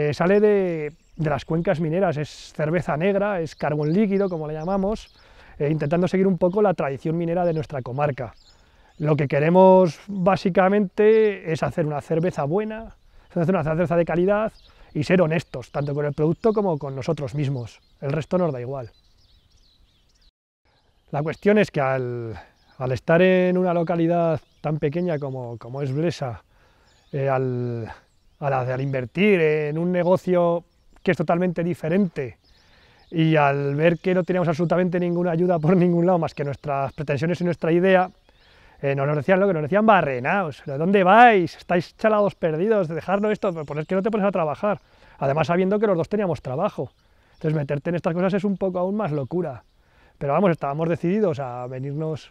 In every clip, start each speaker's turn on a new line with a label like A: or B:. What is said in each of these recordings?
A: Eh, sale de, las cuencas mineras, es cerveza negra, es carbón líquido, como le llamamos, eh, intentando seguir un poco la tradición minera de nuestra comarca. Lo que queremos básicamente es hacer una cerveza buena, hacer una cerveza de calidad y ser honestos, tanto con el producto como con nosotros mismos. El resto nos da igual. La cuestión es que al, estar en una localidad tan pequeña como, es Bresa, eh, al, al, invertir en un negocio que es totalmente diferente y al ver que no teníamos absolutamente ninguna ayuda por ningún lado más que nuestras pretensiones y nuestra idea, eh, nos decían lo que nos decían barrenaos, ¿de dónde vais? Estáis chalados perdidos, de dejarlo esto, pues, pues es que no te pones a trabajar. Además sabiendo que los dos teníamos trabajo. Entonces meterte en estas cosas es un poco aún más locura. Pero vamos, estábamos decididos a venirnos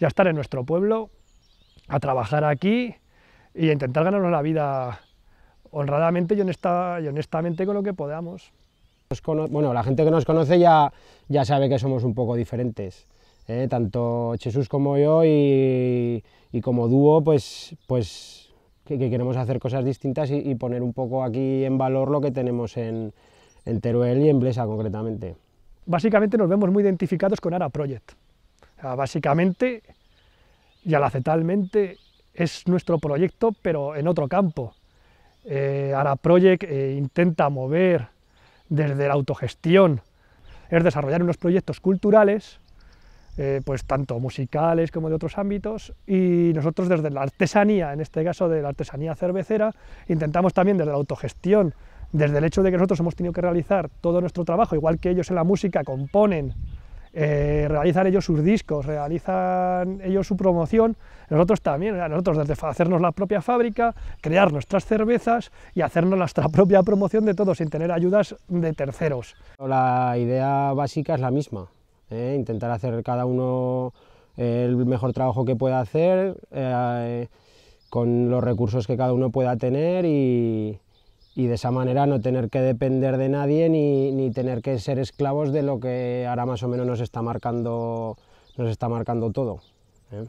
A: ya estar en nuestro pueblo, a trabajar aquí y a intentar ganarnos la vida honradamente y, honestamente con lo que podamos.
B: Bueno, la gente que nos conoce ya, ya sabe que somos un poco diferentes. ¿eh? Tanto Jesús como yo y, como dúo, pues, pues que, queremos hacer cosas distintas y, poner un poco aquí en valor lo que tenemos en, en Teruel y en Blesa concretamente.
A: Básicamente nos vemos muy identificados con Ara Project.
B: básicamente y al
A: es nuestro proyecto, pero en otro campo. Eh, Ara Project eh, intenta mover desde la autogestión, es desarrollar unos proyectos culturales, eh, pues tanto musicales como de otros ámbitos, y nosotros desde la artesanía, en este caso de la artesanía cervecera, intentamos también desde la autogestión, desde el hecho de que nosotros hemos tenido que realizar todo nuestro trabajo, igual que ellos en la música componen eh, realizan ellos sus discos, realizan ellos su promoción, nosotros también, nosotros desde hacernos la propia fábrica, crear nuestras cervezas y hacernos nuestra propia
B: promoción de todo sin tener ayudas de terceros. La idea básica es la misma, ¿eh? intentar hacer cada uno eh, el mejor trabajo que pueda hacer, con los recursos que cada uno pueda tener y, y de esa manera no tener que depender de nadie ni, tener que ser esclavos de lo que ahora más o menos nos está marcando, nos está marcando todo. ¿eh?